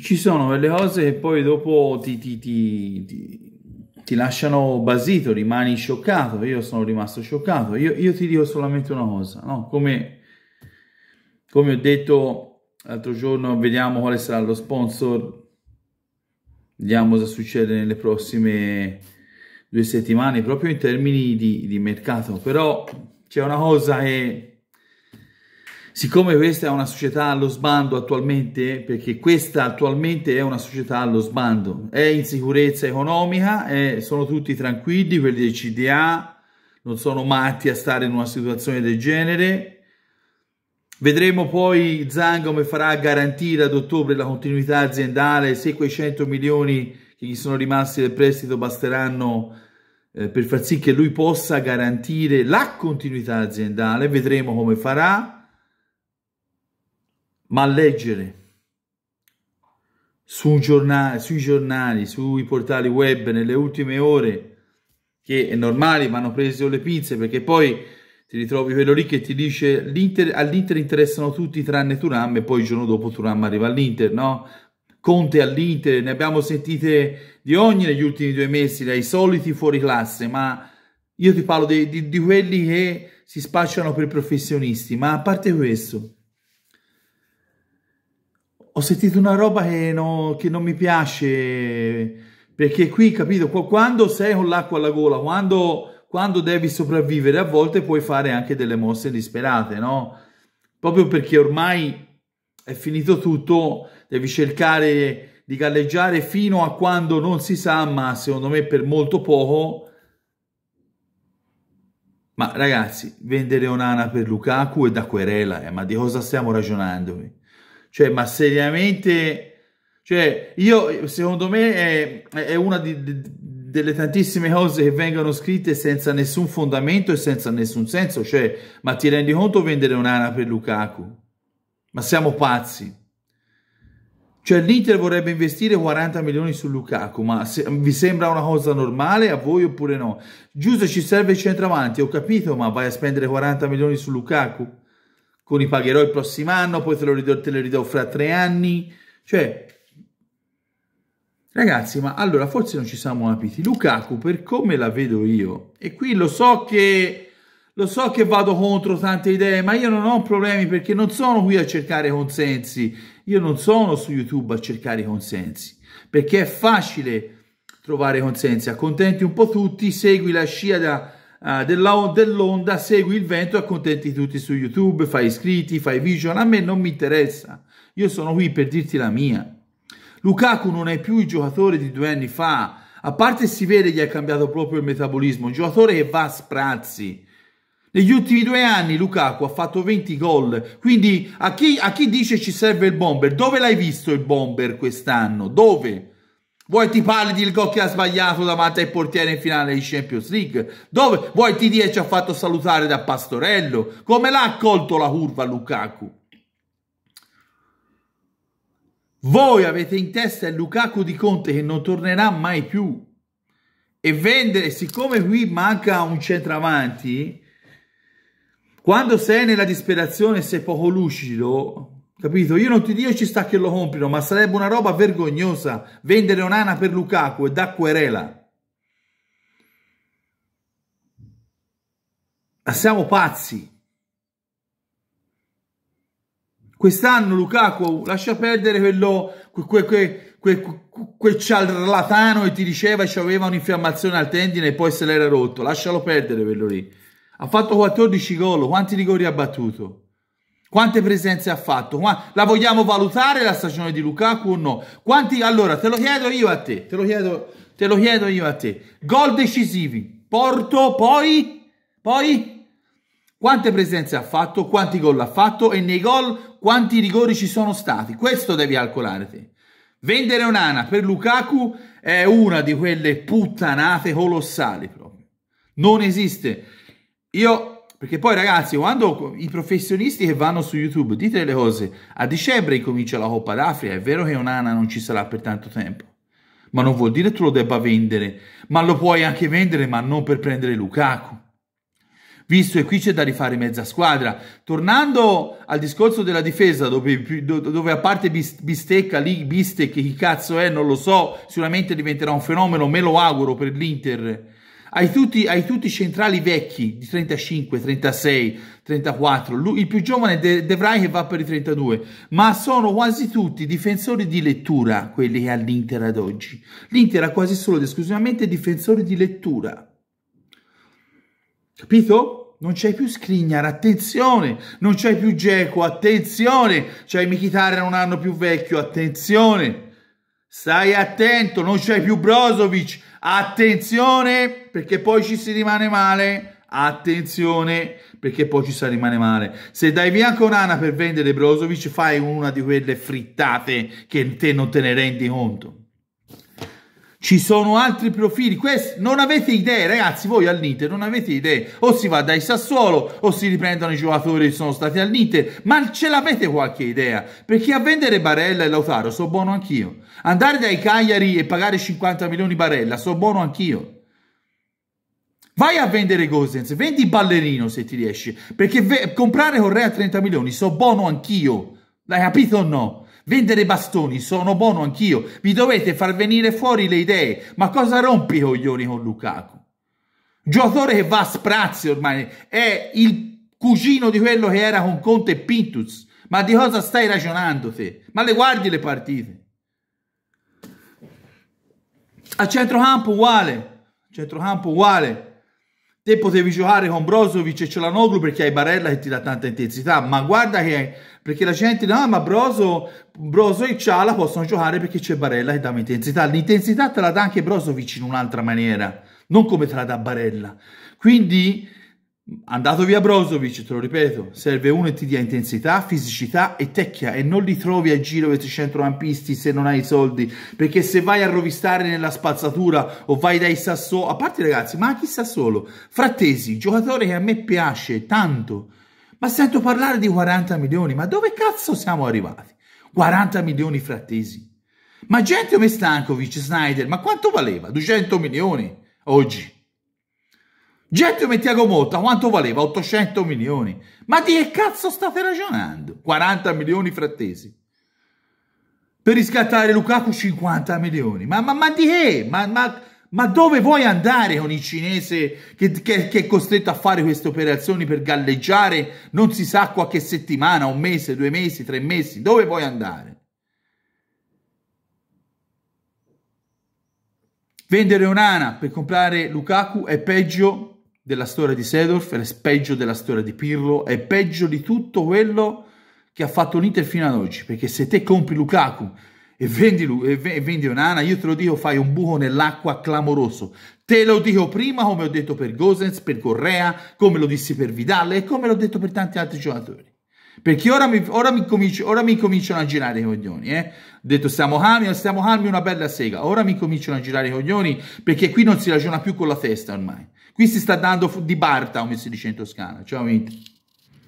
ci sono delle cose che poi dopo ti, ti, ti, ti, lasciano basito, rimani scioccato. Io sono rimasto scioccato. Io, io ti dico solamente una cosa, no? come, come, ho detto l'altro giorno, vediamo quale sarà lo sponsor, vediamo cosa succede nelle prossime due settimane, proprio in termini di, di mercato. Però c'è una cosa che siccome questa è una società allo sbando attualmente, perché questa attualmente è una società allo sbando, è in sicurezza economica, è, sono tutti tranquilli, quelli dei CDA, non sono matti a stare in una situazione del genere. Vedremo poi Zang come farà a garantire ad ottobre la continuità aziendale, se quei 100 milioni che gli sono rimasti del prestito basteranno eh, per far sì che lui possa garantire la continuità aziendale, vedremo come farà ma leggere su giornale, sui giornali, sui portali web nelle ultime ore, che è normale, hanno preso le pinze, perché poi ti ritrovi quello lì che ti dice all'Inter interessano tutti tranne Turam e poi il giorno dopo Turam arriva all'Inter, no? Conte all'Inter, ne abbiamo sentite di ogni negli ultimi due mesi, dai soliti fuori classe, ma io ti parlo di, di, di quelli che si spacciano per professionisti, ma a parte questo, ho sentito una roba che, no, che non mi piace, perché qui, capito, quando sei con l'acqua alla gola, quando, quando devi sopravvivere, a volte puoi fare anche delle mosse disperate, no? Proprio perché ormai è finito tutto, devi cercare di galleggiare fino a quando non si sa, ma secondo me per molto poco. Ma ragazzi, vendere un'ana per Lukaku è da querela, eh, ma di cosa stiamo ragionando? Cioè, ma seriamente... Cioè, io, secondo me, è, è una di, di, delle tantissime cose che vengono scritte senza nessun fondamento e senza nessun senso. Cioè, ma ti rendi conto vendere un'ana per Lukaku? Ma siamo pazzi. Cioè, l'Inter vorrebbe investire 40 milioni su Lukaku, ma se, vi sembra una cosa normale a voi oppure no? Giusto, ci serve il centravanti, ho capito, ma vai a spendere 40 milioni su Lukaku? con i pagherò il prossimo anno, poi te lo ridò, te lo ridò fra tre anni. Cioè, ragazzi, ma allora forse non ci siamo capiti. Lukaku, per come la vedo io, e qui lo so che, lo so che vado contro tante idee, ma io non ho problemi perché non sono qui a cercare consensi. Io non sono su YouTube a cercare consensi, perché è facile trovare consensi. Accontenti un po' tutti, segui la scia da Ah, della, dell'onda, segui il vento e accontenti tutti su YouTube, fai iscritti, fai vision, a me non mi interessa, io sono qui per dirti la mia. Lukaku non è più il giocatore di due anni fa, a parte si vede che ha cambiato proprio il metabolismo, un giocatore che va a sprazzi. Negli ultimi due anni Lukaku ha fatto 20 gol, quindi a chi, a chi dice ci serve il bomber? Dove l'hai visto il bomber quest'anno? Dove? Vuoi ti parli di gol che ha sbagliato davanti ai portieri in finale di Champions League? Dove vuoi ti dia ci ha fatto salutare da Pastorello? Come l'ha accolto la curva Lukaku? Voi avete in testa il Lukaku di Conte che non tornerà mai più. E vendere, siccome qui manca un centravanti, quando sei nella disperazione sei poco lucido, Capito? Io non ti dico ci sta che lo comprino, ma sarebbe una roba vergognosa vendere un'ana per Lukaku e da querela. Ma Siamo pazzi. Quest'anno Lukaku lascia perdere quello, quel, quel, quel, quel ciarlatano che ti diceva che aveva un'infiammazione al tendine e poi se l'era rotto. Lascialo perdere quello lì. Ha fatto 14 gol. Quanti rigori ha battuto? Quante presenze ha fatto? La vogliamo valutare la stagione di Lukaku o no? Quanti, allora, te lo chiedo io a te, te lo chiedo, te lo chiedo io a te. Gol decisivi, Porto, poi, poi, quante presenze ha fatto, quanti gol ha fatto e nei gol quanti rigori ci sono stati? Questo devi calcolare te. Vendere un'ana per Lukaku è una di quelle puttanate colossali proprio. Non esiste. Io perché poi ragazzi, quando i professionisti che vanno su YouTube, dite le cose, a dicembre comincia la Coppa d'Africa, è vero che Onana non ci sarà per tanto tempo, ma non vuol dire che tu lo debba vendere, ma lo puoi anche vendere, ma non per prendere Lukaku. Visto che qui c'è da rifare mezza squadra. Tornando al discorso della difesa, dove, dove a parte bistecca, lì bistecca, chi cazzo è, non lo so, sicuramente diventerà un fenomeno, me lo auguro per l'Inter hai tutti, hai tutti centrali vecchi di 35, 36, 34, lui, il più giovane De, De Vrij che va per i 32, ma sono quasi tutti difensori di lettura quelli che ha l'Inter ad oggi. L'Inter ha quasi solo ed esclusivamente difensori di lettura. Capito? Non c'è più Skriniar, attenzione! Non c'è più Geco, attenzione! C'è Michitarian un anno più vecchio, attenzione! Stai attento, non c'è più Brozovic. Attenzione, perché poi ci si rimane male. Attenzione, perché poi ci si rimane male. Se dai via Conana per vendere Brozovic, fai una di quelle frittate che te non te ne rendi conto. Ci sono altri profili, Quest... non avete idee ragazzi, voi al Niter non avete idee, o si va dai Sassuolo o si riprendono i giocatori che sono stati al Niter. ma ce l'avete qualche idea? Perché a vendere Barella e Lautaro so buono anch'io, andare dai Cagliari e pagare 50 milioni Barella so buono anch'io. Vai a vendere Gosens, vendi Ballerino se ti riesci, perché comprare Correa a 30 milioni so buono anch'io, l'hai capito o no? Vendere bastoni, sono buono anch'io. Vi dovete far venire fuori le idee. Ma cosa rompi i coglioni con Lukaku? Giocatore che va a sprazzi ormai. È il cugino di quello che era con Conte e Pintus. Ma di cosa stai ragionando te? Ma le guardi le partite? A centrocampo uguale. A centrocampo uguale te potevi giocare con Brozovic e Cialanoglu perché hai Barella che ti dà tanta intensità, ma guarda che perché la gente no, ah, ma Brozo, Brozo e Ciala possono giocare perché c'è Barella che dà intensità. L'intensità te la dà anche Brozovic in un'altra maniera, non come te la dà Barella. Quindi Andato via Brozovic, te lo ripeto, serve uno e ti dia intensità, fisicità e tecchia e non li trovi a giro questi centrocampisti se non hai i soldi, perché se vai a rovistare nella spazzatura o vai dai Sassuolo, a parte ragazzi, ma chissà solo, Frattesi, giocatore che a me piace tanto, ma sento parlare di 40 milioni, ma dove cazzo siamo arrivati? 40 milioni Frattesi. Ma gente come Stankovic, Snyder, ma quanto valeva? 200 milioni oggi. Getto e Tiago Motta quanto valeva? 800 milioni. Ma di che cazzo state ragionando? 40 milioni frattesi. Per riscattare Lukaku 50 milioni. Ma, ma, ma di che? Ma, ma, ma, dove vuoi andare con il cinese che, che, che è costretto a fare queste operazioni per galleggiare non si sa qualche settimana, un mese, due mesi, tre mesi? Dove vuoi andare? Vendere un'ana per comprare Lukaku è peggio della storia di Sedorf, è peggio della storia di Pirlo, è peggio di tutto quello che ha fatto l'Inter fino ad oggi, perché se te compri Lukaku e vendi, e vendi Onana, io te lo dico, fai un buco nell'acqua clamoroso. Te lo dico prima, come ho detto per Gosens, per Correa, come lo dissi per Vidal e come l'ho detto per tanti altri giocatori. Perché ora mi, ora mi, comincio, ora mi cominciano a girare i coglioni, eh? detto stiamo calmi, stiamo calmi, una bella sega. Ora mi cominciano a girare i coglioni perché qui non si ragiona più con la testa ormai. Qui si sta dando di barta, come si dice in Toscana. Ciao, Inter.